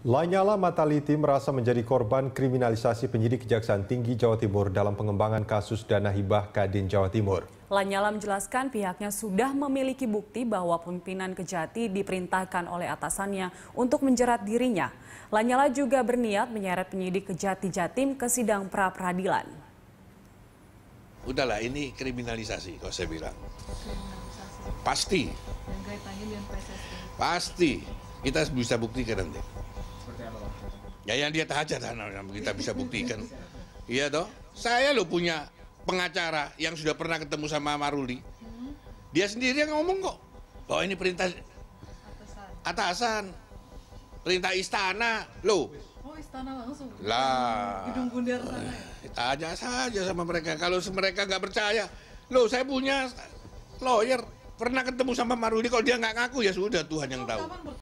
Lanyala Mataliti merasa menjadi korban kriminalisasi penyidik Kejaksaan Tinggi Jawa Timur dalam pengembangan kasus dana hibah Kadin Jawa Timur. Lanyala menjelaskan pihaknya sudah memiliki bukti bahwa pimpinan Kejati diperintahkan oleh atasannya untuk menjerat dirinya. Lanyala juga berniat menyeret penyidik Kejati Jatim ke sidang pra peradilan. Udahlah ini kriminalisasi kalau saya bilang. Pasti. Pasti. Kita bisa buktikan nanti. Ya yang dia aja yang kita bisa buktikan. Iya toh. Saya lo punya pengacara yang sudah pernah ketemu sama Maruli. Hmm. Dia sendiri yang ngomong kok bahwa ini perintah atasan, perintah istana lo. Oh istana langsung. Lah. Gedung bundar sana. Kita ya? aja saja sama mereka. Kalau mereka nggak percaya, lo saya punya lawyer pernah ketemu sama Maruli kalau dia nggak ngaku ya sudah Tuhan yang tahu.